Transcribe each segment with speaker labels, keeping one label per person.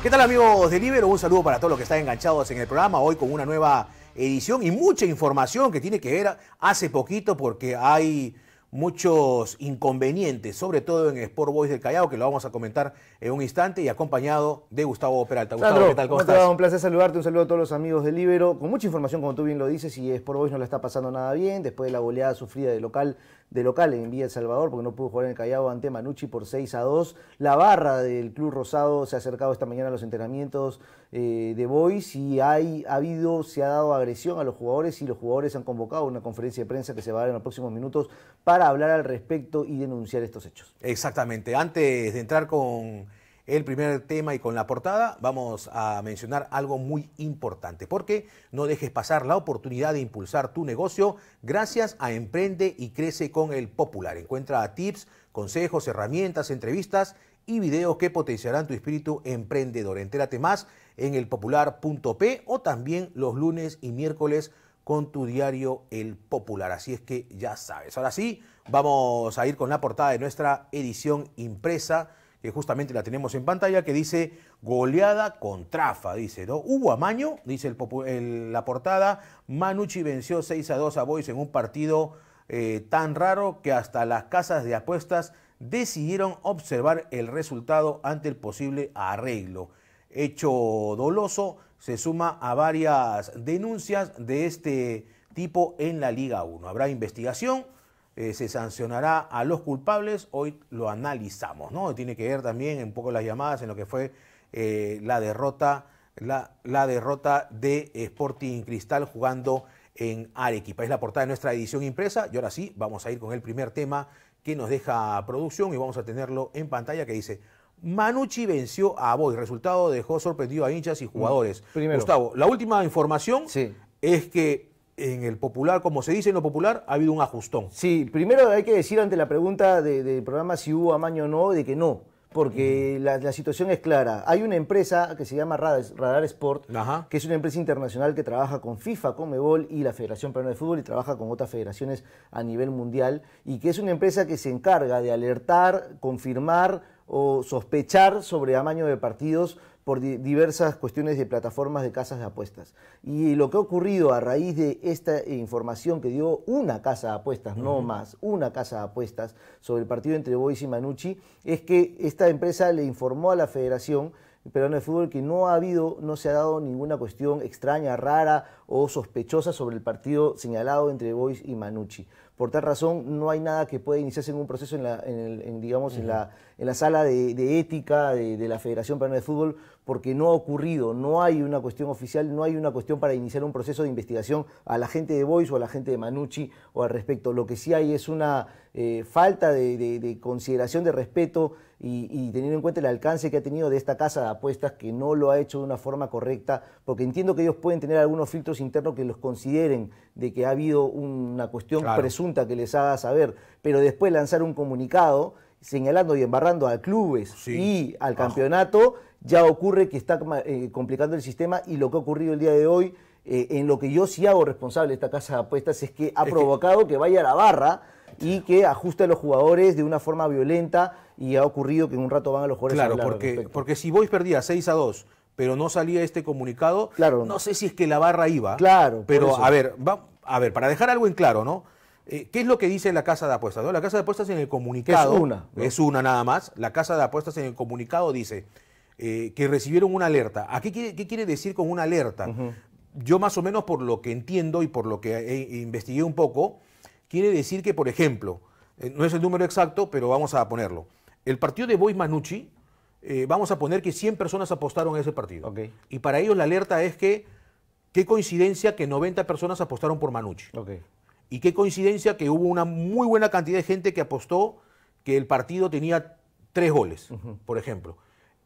Speaker 1: ¿Qué tal amigos de Libero? Un saludo para todos los que están enganchados en el programa hoy con una nueva edición y mucha información que tiene que ver hace poquito porque hay muchos inconvenientes, sobre todo en Sport Boys del Callao, que lo vamos a comentar en un instante y acompañado de Gustavo Peralta. Gustavo, ¿qué tal? ¿Cómo,
Speaker 2: Un placer saludarte, un saludo a todos los amigos de Libero, con mucha información, como tú bien lo dices, y Sport Boys no le está pasando nada bien, después de la goleada sufrida de local de local en Villa El Salvador, porque no pudo jugar en el Callao ante Manucci por 6 a 2. La barra del Club Rosado se ha acercado esta mañana a los entrenamientos eh, de Boys y hay, ha habido, se ha dado agresión a los jugadores y los jugadores han convocado una conferencia de prensa que se va a dar en los próximos minutos para hablar al respecto y denunciar estos hechos. Exactamente. Antes de entrar
Speaker 1: con el primer tema y con la portada vamos a mencionar algo muy importante, porque no dejes pasar la oportunidad de impulsar tu negocio gracias a Emprende y Crece con el Popular. Encuentra tips, consejos, herramientas, entrevistas y videos que potenciarán tu espíritu emprendedor. Entérate más en elpopular.p o también los lunes y miércoles con tu diario El Popular. Así es que ya sabes. Ahora sí, vamos a ir con la portada de nuestra edición impresa que justamente la tenemos en pantalla, que dice goleada con trafa, dice, ¿no? Hubo amaño, dice la portada, Manucci venció 6 a 2 a Boys en un partido eh, tan raro que hasta las casas de apuestas decidieron observar el resultado ante el posible arreglo. Hecho doloso se suma a varias denuncias de este tipo en la Liga 1. Habrá investigación eh, se sancionará a los culpables, hoy lo analizamos, ¿no? Tiene que ver también un poco las llamadas en lo que fue eh, la derrota, la, la derrota de Sporting Cristal jugando en Arequipa. Es la portada de nuestra edición impresa y ahora sí vamos a ir con el primer tema que nos deja producción y vamos a tenerlo en pantalla que dice Manucci venció a Boy. Resultado dejó sorprendido a hinchas y jugadores. Mm, Gustavo, la última información es que en el popular, como se dice en lo popular, ha habido un
Speaker 2: ajustón. Sí, primero hay que decir ante la pregunta del programa si hubo amaño o no, de que no, porque la, situación es clara. Hay una empresa que se llama Radar, Sport, que es una empresa internacional que trabaja con FIFA, con Mebol y la Federación Peruana de Fútbol y trabaja con otras federaciones a nivel mundial, y que es una empresa que se encarga de alertar, confirmar o sospechar sobre amaño de partidos por diversas cuestiones de plataformas de casas de apuestas. Y lo que ha ocurrido a raíz de esta información que dio una casa de apuestas, no más, una casa de apuestas sobre el partido entre Boys y Manucci, es que esta empresa le informó a la Federación Peruana de Fútbol que no ha habido, no se ha dado ninguna cuestión extraña, rara o sospechosa sobre el partido señalado entre Boys y Manucci. Por tal razón, no hay nada que pueda iniciarse en un proceso en la, digamos, en la, sala de, ética de, la Federación Peruana de Fútbol porque no ha ocurrido, no hay una cuestión oficial, no hay una cuestión para iniciar un proceso de investigación a la gente de Boyce o a la gente de Manucci o al respecto. Lo que sí hay es una eh, falta de, consideración, de respeto y, teniendo en cuenta el alcance que ha tenido de esta casa de apuestas que no lo ha hecho de una forma correcta, porque entiendo que ellos pueden tener algunos filtros internos que los consideren de que ha habido una cuestión presunta que les haga saber, pero después lanzar un comunicado señalando y embarrando a clubes y al campeonato, ya ocurre que está eh, complicando el sistema y lo que ha ocurrido el día de hoy, eh, en lo que yo sí hago responsable de esta casa de apuestas, es que ha provocado que... vaya la barra y que ajuste a los jugadores de una forma violenta y ha ocurrido que en un rato van a los jugadores. Claro, porque, porque si Boys perdía 6 a 2, pero no salía este comunicado, no
Speaker 1: sé si es que la barra iba. Claro. Pero a ver, a ver, para dejar algo en claro, ¿no? Eh, ¿Qué es lo que dice la casa de apuestas? La casa de apuestas en el comunicado. Es una. Es una nada más. La casa de apuestas en el comunicado dice eh, que recibieron una alerta. qué, quiere, decir con una alerta? Yo más o menos por lo que entiendo y por lo que investigué un poco, quiere decir que, por ejemplo, eh, no es el número exacto, pero vamos a ponerlo. El partido de Bois Manucci, vamos a poner que 100 personas apostaron a ese partido. Y para ellos la alerta es que Qué coincidencia que 90 personas apostaron por Manucci. Okay. Y qué coincidencia que hubo una muy buena cantidad de gente que apostó que el partido tenía tres goles, por ejemplo.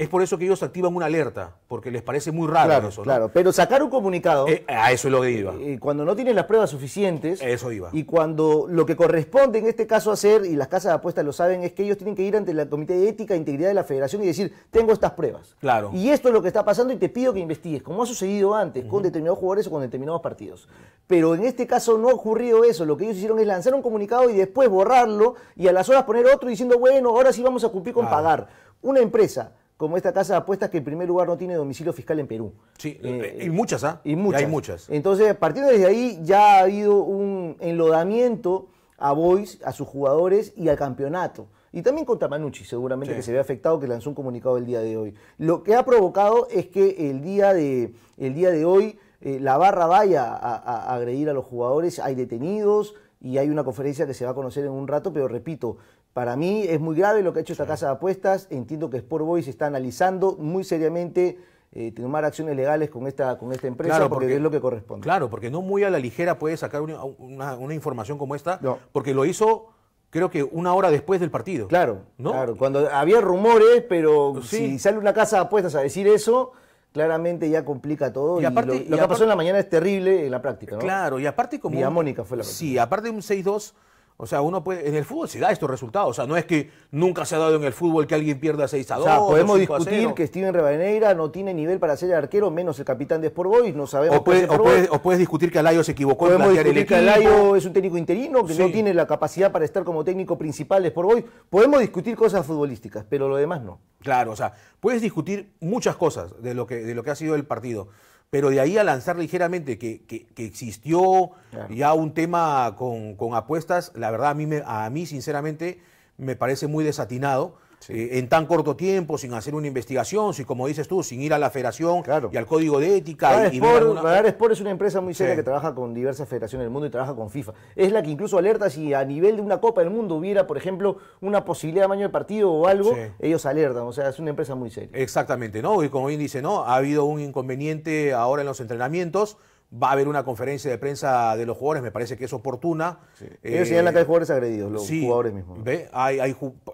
Speaker 1: Es por eso que ellos activan una alerta, porque les parece muy raro eso. Claro, pero sacar un
Speaker 2: comunicado. Eh, a eso es lo que iba. cuando no tienen las pruebas suficientes. Eso iba. Y cuando lo que corresponde en este caso hacer, y las casas de apuestas lo saben, es que ellos tienen que ir ante el Comité de Ética e Integridad de la Federación y decir: Tengo estas pruebas. Claro. Y esto es lo que está pasando y te pido que investigues, como ha sucedido antes, con determinados jugadores o con determinados partidos. Pero en este caso no ha ocurrido eso. Lo que ellos hicieron es lanzar un comunicado y después borrarlo y a las horas poner otro diciendo: Bueno, ahora sí vamos a cumplir con pagar. Una empresa como esta casa de apuestas que en primer lugar no tiene domicilio fiscal en Perú.
Speaker 1: Sí, eh, eh, y muchas,
Speaker 2: ¿ah? Y muchas. hay muchas. Entonces, partiendo desde ahí, ya ha habido un enlodamiento a Boys, a sus jugadores y al campeonato. Y también contra Manucci, seguramente que se ve afectado, que lanzó un comunicado el día de hoy. Lo que ha provocado es que el día de, el día de hoy eh, la barra vaya a agredir a los jugadores, hay detenidos, y hay una conferencia que se va a conocer en un rato, pero repito, para mí es muy grave lo que ha hecho esta casa de apuestas. Entiendo que Sport Boys está analizando muy seriamente eh, tomar acciones legales con esta, con esta empresa porque, es lo que corresponde.
Speaker 1: Claro, porque no muy a la ligera puede sacar una, información como esta,
Speaker 2: porque lo hizo creo que una hora después del partido. Claro, ¿no? claro. Cuando había rumores, pero si sale una casa de apuestas a decir eso, claramente ya complica todo. Y, aparte, lo, que pasó en la mañana es terrible en la práctica, Claro,
Speaker 1: y aparte como... Mónica fue la Sí, aparte de un 6-2 o sea, uno puede. En el fútbol se da estos resultados. O sea, no es que nunca se ha dado en el fútbol que alguien pierda 6 a 2. O podemos discutir que
Speaker 2: Steven Rebaneira no tiene nivel para ser arquero, menos el capitán de Sport Boys. No sabemos. O, o, puedes,
Speaker 1: o puedes, discutir que Alayo se equivocó en discutir el equipo. que Alayo
Speaker 2: es un técnico interino, que no tiene la capacidad para estar como técnico principal de Sport Boys. Podemos discutir cosas futbolísticas, pero lo demás no.
Speaker 1: Claro, o sea, puedes discutir muchas cosas de lo que, de lo que ha sido el partido. Pero de ahí a lanzar ligeramente que, que, existió ya un tema con, apuestas, la verdad a mí, a mí sinceramente me parece muy desatinado eh, en tan corto tiempo, sin hacer una investigación, si, como dices tú, sin ir a la federación y al código de ética. Radar,
Speaker 2: y, es una empresa muy seria que trabaja con diversas federaciones del mundo y trabaja con FIFA. Es la que incluso alerta si a nivel de una Copa del Mundo hubiera, por ejemplo, una posibilidad de baño de partido o algo, ellos alertan.
Speaker 1: O sea, es una empresa muy seria. Exactamente, ¿no? Y como bien dice, ¿no? Ha habido un inconveniente ahora en los entrenamientos. Va a haber una conferencia de prensa de los jugadores, me parece que es oportuna.
Speaker 2: Sí. Eh, hay jugadores agredidos, los jugadores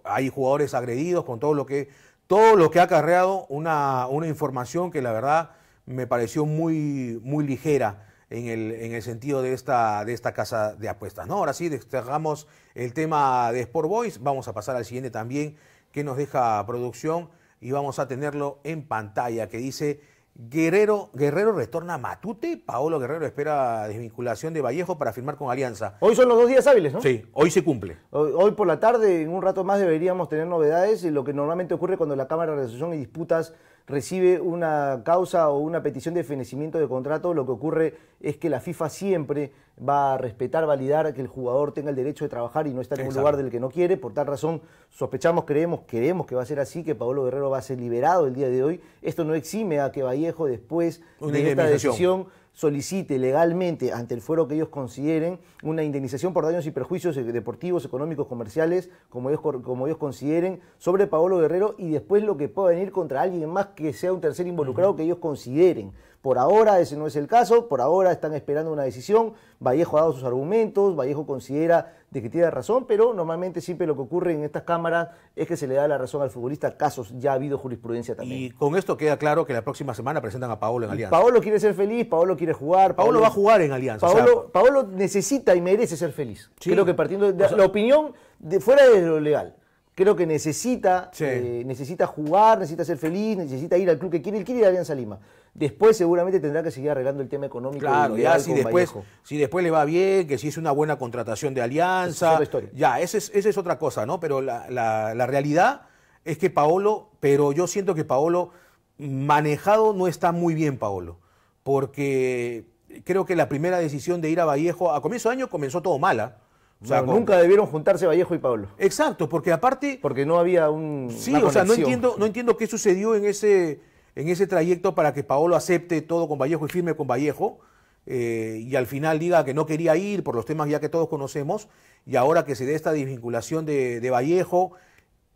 Speaker 1: Hay, jugadores agredidos con todo lo que, todo lo que ha acarreado una, una información que la verdad me pareció muy, muy ligera en el, en el sentido de esta, de esta casa de apuestas. ¿no? Ahora sí, descargamos el tema de Sport Boys, vamos a pasar al siguiente también que nos deja producción y vamos a tenerlo en pantalla que dice Guerrero, Guerrero retorna a Matute. Paolo Guerrero espera desvinculación de Vallejo para firmar con Alianza. Hoy
Speaker 2: son los dos días hábiles,
Speaker 1: ¿no? Sí, hoy se cumple.
Speaker 2: Hoy, por la tarde, en un rato más, deberíamos tener novedades y lo que normalmente ocurre cuando la Cámara de Resolución y disputas recibe una causa o una petición de fenecimiento de contrato, lo que ocurre es que la FIFA siempre va a respetar, validar que el jugador tenga el derecho de trabajar y no estar en un lugar del que no quiere. Por tal razón, sospechamos, creemos, queremos que va a ser así, que Pablo Guerrero va a ser liberado el día de hoy. Esto no exime a que Vallejo después de esta decisión solicite legalmente ante el fuero que ellos consideren una indemnización por daños y perjuicios deportivos, económicos, comerciales, como ellos, como ellos consideren, sobre Paolo Guerrero y después lo que pueda venir contra alguien más que sea un tercer involucrado que ellos consideren. Por ahora ese no es el caso, por ahora están esperando una decisión, Vallejo ha dado sus argumentos, Vallejo considera de que tiene razón, pero normalmente siempre lo que ocurre en estas cámaras es que se le da la razón al futbolista, casos ya ha habido jurisprudencia también.
Speaker 1: Y con esto queda claro que la próxima semana presentan a Paolo
Speaker 2: en Alianza. Paolo quiere ser feliz, Paolo quiere jugar. Paolo, va a jugar en Alianza. Paolo, necesita y merece ser feliz. Creo que partiendo de la opinión de, fuera de lo legal creo que necesita, eh, necesita jugar, necesita ser feliz, necesita ir al club que quiere, él quiere ir a Alianza Lima. Después seguramente tendrá que seguir arreglando el tema económico. Claro, ya si después,
Speaker 1: si después le va bien, que si es una buena contratación de alianza. ya, esa es, es otra cosa, ¿no? Pero la, realidad es que Paolo, pero yo siento que Paolo manejado no está muy bien, Paolo, porque creo que la primera decisión de ir a Vallejo a comienzo de año comenzó todo mala. ¿ah? O sea, Nunca
Speaker 2: debieron juntarse Vallejo y Paolo. Exacto, porque aparte. Porque no había un. Sí, o sea, no entiendo,
Speaker 1: no entiendo qué sucedió en ese, en ese trayecto para que Paolo acepte todo con Vallejo y firme con Vallejo. Eh, y al final diga que no quería ir por los temas ya que todos conocemos, y ahora que se dé esta desvinculación de, Vallejo,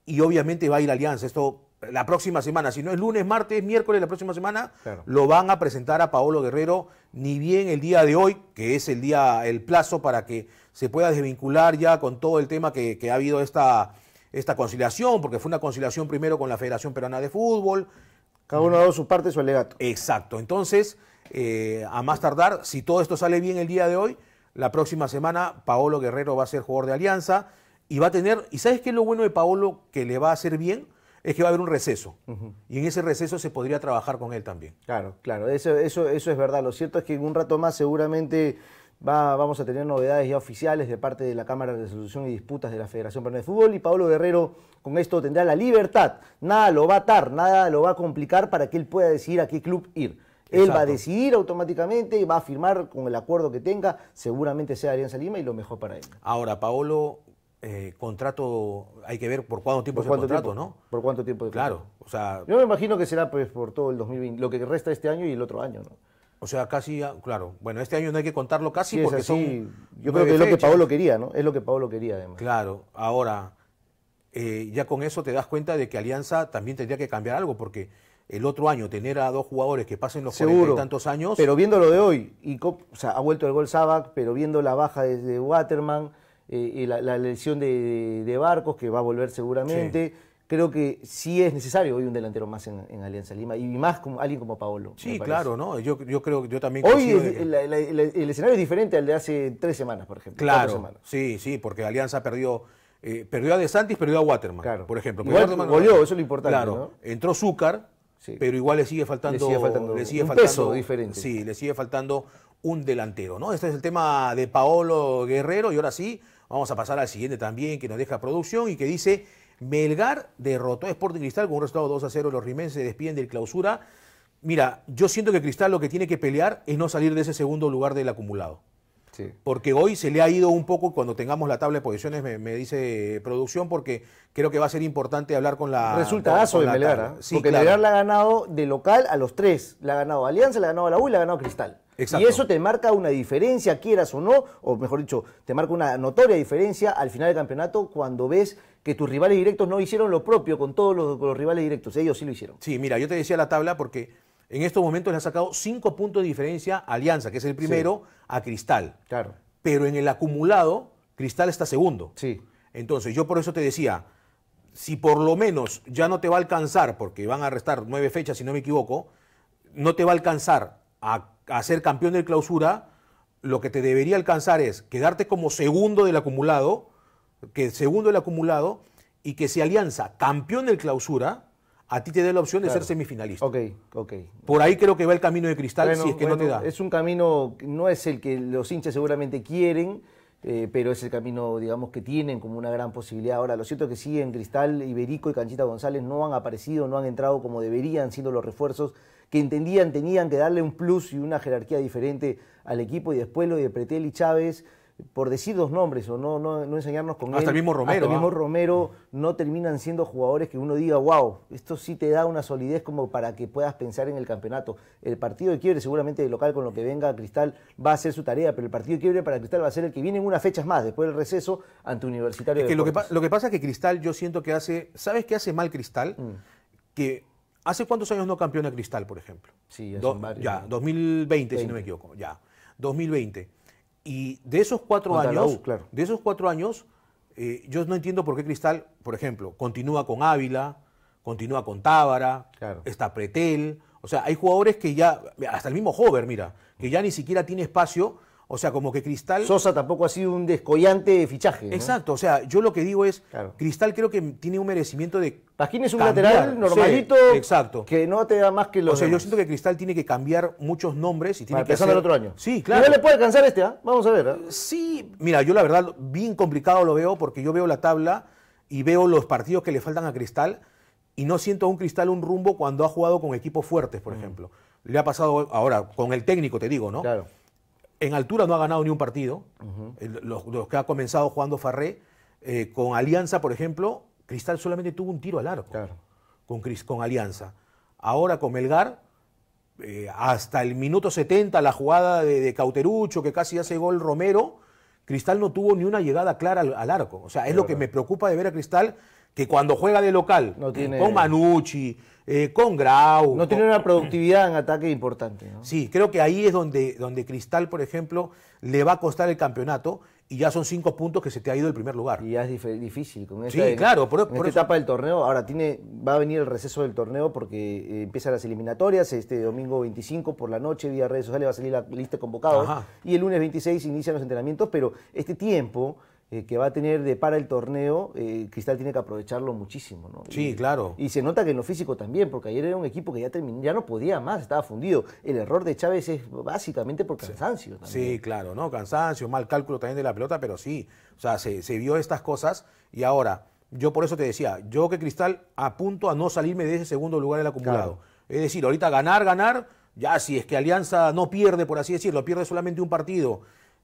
Speaker 1: y obviamente va a ir Alianza. Esto la próxima semana, si no es lunes, martes, miércoles, la próxima semana, lo van a presentar a Paolo Guerrero, ni bien el día de hoy, que es el día, el plazo para que se pueda desvincular ya con todo el tema que, ha habido esta, esta conciliación, porque fue una conciliación primero con la Federación Peruana de Fútbol, cada uno ha dado su parte, su alegato. Exacto. Entonces, eh, a más tardar, si todo esto sale bien el día de hoy, la próxima semana Paolo Guerrero va a ser jugador de Alianza y va a tener, ¿y sabes qué es lo bueno de Paolo que le va a hacer bien? Es que va a haber un receso. Y en ese receso se podría trabajar con él también. Claro,
Speaker 2: claro, eso, eso, eso es verdad. Lo cierto es que en un rato más seguramente vamos a tener novedades ya oficiales de parte de la Cámara de Resolución y Disputas de la Federación Peruana de Fútbol y Paolo Guerrero con esto tendrá la libertad, nada lo va a atar, nada lo va a complicar para que él pueda decidir a qué club ir. Él va a decidir automáticamente y va a firmar con el acuerdo que tenga, seguramente sea Alianza Lima y lo mejor para él. Ahora, Paolo, eh, contrato, hay que ver por cuánto tiempo es el contrato, ¿no? Por cuánto tiempo. De claro, o sea... Yo me imagino que será pues por todo el 2020, lo que resta este año y el otro año, ¿no? O sea,
Speaker 1: casi, ah, claro. Bueno, este año no hay que contarlo casi porque son.
Speaker 2: Yo creo que es lo que Paolo quería, ¿no? Es lo que Pablo quería, además.
Speaker 1: Claro, ahora, eh, ya con eso te das cuenta de que Alianza también tendría que cambiar algo, porque el otro año tener a dos jugadores que pasen los 40 y tantos años. Pero viendo
Speaker 2: lo de hoy, y, o sea, ha vuelto el gol pero viendo la baja desde Waterman, eh, y la, la, lesión de, Barcos, que va a volver seguramente creo que sí es necesario hoy un delantero más en, Alianza Lima y más como alguien como Paolo. Sí, claro, ¿no? Yo, yo creo que yo también. Hoy el escenario es diferente al de hace tres semanas, por ejemplo. Claro. Sí, sí, porque
Speaker 1: Alianza perdió. Eh, perdió a De Santis, perdió a Waterman, claro. por ejemplo. Igual, Waterman, eso es lo importante. Claro, entró Zúcar, pero igual le sigue faltando, un peso diferente. Sí, le sigue faltando un delantero, ¿no? Este es el tema de Paolo Guerrero y ahora sí, vamos a pasar al siguiente también que nos deja producción y que dice Melgar derrotó a Sporting Cristal con un resultado 2 a 0. Los rimenses se despiden del clausura. Mira, yo siento que Cristal lo que tiene que pelear es no salir de ese segundo lugar del acumulado. Porque hoy se le ha ido un poco, cuando tengamos la tabla de posiciones, me, dice eh, producción, porque creo que va a ser importante hablar con la. Resultadazo de Melgar, ¿ah? porque Melgar
Speaker 2: la ha ganado de local a los tres. La ha ganado Alianza, la ha ganado la U y la ha ganado Cristal. Y eso te marca una diferencia, quieras o no, o mejor dicho, te marca una notoria diferencia al final del campeonato cuando ves que tus rivales directos no hicieron lo propio con todos los, rivales directos. Ellos sí lo hicieron. Sí, mira, yo te decía la tabla porque en estos momentos le ha sacado cinco puntos de diferencia
Speaker 1: Alianza, que es el primero, a Cristal. Claro. Pero en el acumulado, Cristal está segundo. Sí. Entonces, yo por eso te decía, si por lo menos ya no te va a alcanzar, porque van a restar nueve fechas, si no me equivoco, no te va a alcanzar a, a ser campeón de clausura, lo que te debería alcanzar es quedarte como segundo del acumulado que segundo el acumulado y que si Alianza campeón del clausura, a ti te da la opción de ser semifinalista. Ok, ok. Por ahí creo que va el camino de cristal si es que no te da. Es
Speaker 2: un camino, no es el que los hinchas seguramente quieren, eh, pero es el camino, digamos, que tienen como una gran posibilidad. Ahora, lo cierto es que sí, en Cristal, Iberico y Canchita González no han aparecido, no han entrado como deberían, siendo los refuerzos que entendían, tenían que darle un plus y una jerarquía diferente al equipo. Y después lo de Pretel y Chávez por decir dos nombres o no, no, enseñarnos con hasta el mismo Romero. Hasta el mismo ¿ah? Romero no terminan siendo jugadores que uno diga, wow, esto sí te da una solidez como para que puedas pensar en el campeonato. El partido de quiebre, seguramente de local con lo que venga Cristal va a ser su tarea, pero el partido de quiebre para Cristal va a ser el que viene en unas fechas más, después del receso ante Universitario. de que lo, que lo que pasa es que Cristal yo siento que hace, ¿sabes qué hace mal Cristal? Mm.
Speaker 1: Que ¿Hace cuántos años no campeona Cristal, por ejemplo? Sí, Ya, 2020, si no me equivoco, ya. 2020. Y de esos cuatro años, de esos cuatro años, eh, yo no entiendo por qué Cristal, por ejemplo, continúa con Ávila, continúa con Tábara, está Pretel. O sea, hay jugadores que ya, hasta el mismo Hover, mira, que ya ni siquiera tiene espacio o sea, como que Cristal. Sosa tampoco ha sido un descollante fichaje. Exacto, o sea, yo lo que digo es. Cristal creo que tiene un merecimiento de. Pasquín es un lateral normalito. exacto. Que no te da más que los. O sea, yo siento que Cristal tiene que cambiar muchos nombres y tiene que. Hacer... el otro año. Sí, claro. no le puede alcanzar este, ¿ah? Vamos a ver. ¿ah? Sí, mira, yo la verdad, bien complicado lo veo porque yo veo la tabla y veo los partidos que le faltan a Cristal y no siento a un Cristal un rumbo cuando ha jugado con equipos fuertes, por mm. ejemplo. Le ha pasado ahora con el técnico, te digo, ¿no? Claro en altura no ha ganado ni un partido. los, que ha comenzado jugando Farré, eh, con Alianza, por ejemplo, Cristal solamente tuvo un tiro al arco. Con, con Alianza. Ahora con Melgar, eh, hasta el minuto 70, la jugada de, Cauterucho, que casi hace gol Romero, Cristal no tuvo ni una llegada clara al, arco. O sea, es lo que me preocupa de ver a Cristal que cuando juega de local, eh, con Manucci, eh, con Grau. No tiene una productividad en ataque importante. Sí, creo que ahí es donde, donde Cristal, por ejemplo, le va a costar el campeonato y ya son cinco puntos que se te ha ido el
Speaker 2: primer lugar. Y ya es difícil. Con esta, sí, claro. Por, esta etapa del torneo, ahora tiene, va a venir el receso del torneo porque eh, empiezan las eliminatorias este domingo 25 por la noche, vía redes sociales va a salir la lista convocada y el lunes 26 inician los entrenamientos, pero este tiempo eh, que va a tener de para el torneo, eh, Cristal tiene que aprovecharlo muchísimo, ¿no? Sí, claro. Y se nota que en lo físico también, porque ayer era un equipo que ya, terminó, ya no podía más, estaba fundido. El error de Chávez es básicamente
Speaker 1: por cansancio. Sí, también. sí claro, ¿no? Cansancio, mal cálculo también de la pelota, pero sí, o sea, se, se vio estas cosas y ahora, yo por eso te decía, yo que Cristal apunto a no salirme de ese segundo lugar el acumulado. Es decir, ahorita ganar, ganar, ya si es que Alianza no pierde, por así decirlo, pierde solamente un partido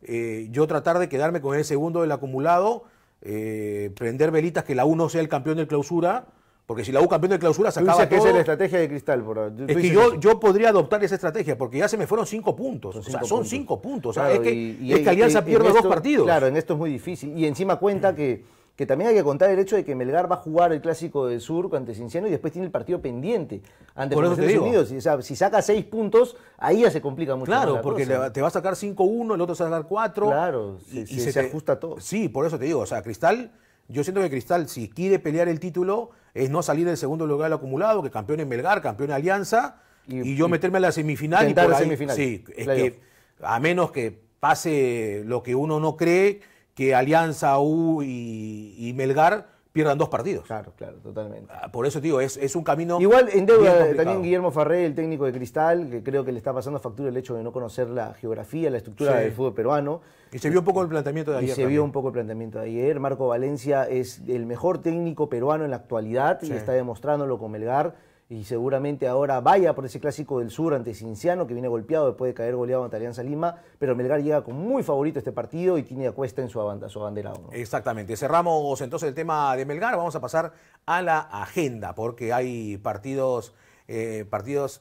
Speaker 1: eh, yo tratar de quedarme con el segundo del acumulado, eh, prender velitas que la U no sea el campeón de clausura, porque si la U campeón de clausura sacaba todo, esa es la
Speaker 2: estrategia de Cristal, es que
Speaker 1: yo, podría adoptar esa estrategia, porque ya se me fueron cinco puntos. cinco o sea, son puntos. cinco puntos. es, que, y, Alianza pierde dos partidos. Claro,
Speaker 2: en esto es muy difícil. Y encima cuenta que que también hay que contar el hecho de que Melgar va a jugar el Clásico del Sur ante Cinciano y después tiene el partido pendiente ante los Estados Unidos. si saca seis puntos, ahí ya se complica mucho. Claro, porque te va a sacar 5-1, el otro se va a sacar 4. Claro, y, se,
Speaker 1: ajusta todo. Sí, por eso te digo, o sea, Cristal... Yo siento que Cristal, si quiere pelear el título, es no salir del segundo lugar acumulado, que campeón en Melgar, campeón Alianza, y, yo meterme a la semifinal. Y por semifinal. Sí, es que a menos que pase lo que uno no cree, que Alianza, U y, Melgar pierdan dos partidos. Claro, claro, totalmente. Ah, por eso, digo, es, un camino. Igual en deuda también
Speaker 2: Guillermo Farré, el técnico de Cristal, que creo que le está pasando factura el hecho de no conocer la geografía, la estructura del fútbol peruano. Y se vio un poco el planteamiento de ayer. Y se vio un poco el planteamiento de ayer. Marco Valencia es el mejor técnico peruano en la actualidad y está demostrándolo con Melgar y seguramente ahora vaya por ese clásico del sur ante Cinciano, que viene golpeado después de caer goleado ante Alianza Lima, pero Melgar llega con muy favorito este partido y tiene a Cuesta en su, bandera su
Speaker 1: Exactamente. Cerramos entonces el tema de Melgar, vamos a pasar a la agenda, porque hay partidos, eh, partidos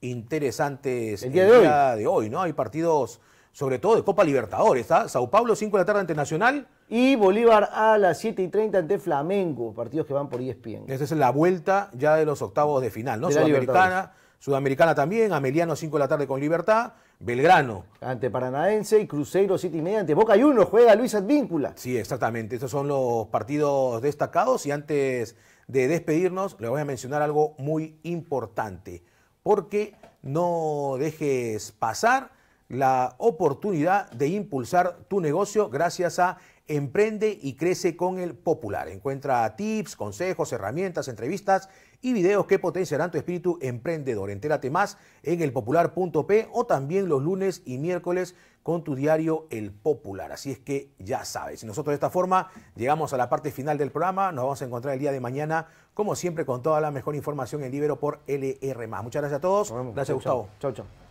Speaker 1: interesantes el día, día de hoy, ¿no? Hay partidos sobre todo de Copa Libertadores. ¿ah? Sao Paulo, 5 de la tarde ante Nacional. Y Bolívar a las 7 y 30 ante Flamengo, partidos que van por ESPN. Esa es la vuelta ya de los octavos de final, ¿no? Sudamericana, Sudamericana también, Ameliano 5 de la tarde con Libertad, Belgrano. Ante Paranaense y Cruzeiro 7 y media ante Boca uno juega Luis Advíncula. Sí, exactamente, estos son los partidos destacados y antes de despedirnos le voy a mencionar algo muy importante, porque no dejes pasar la oportunidad de impulsar tu negocio gracias a Emprende y crece con el Popular. Encuentra tips, consejos, herramientas, entrevistas y videos que potenciarán tu espíritu emprendedor. Entérate más en elpopular.p o también los lunes y miércoles con tu diario El Popular. Así es que ya sabes. Nosotros de esta forma llegamos a la parte final del programa. Nos vamos a encontrar el día de mañana, como siempre, con toda la mejor información en Libero por LR. Muchas gracias a todos. Gracias, Gustavo. Chao, chao.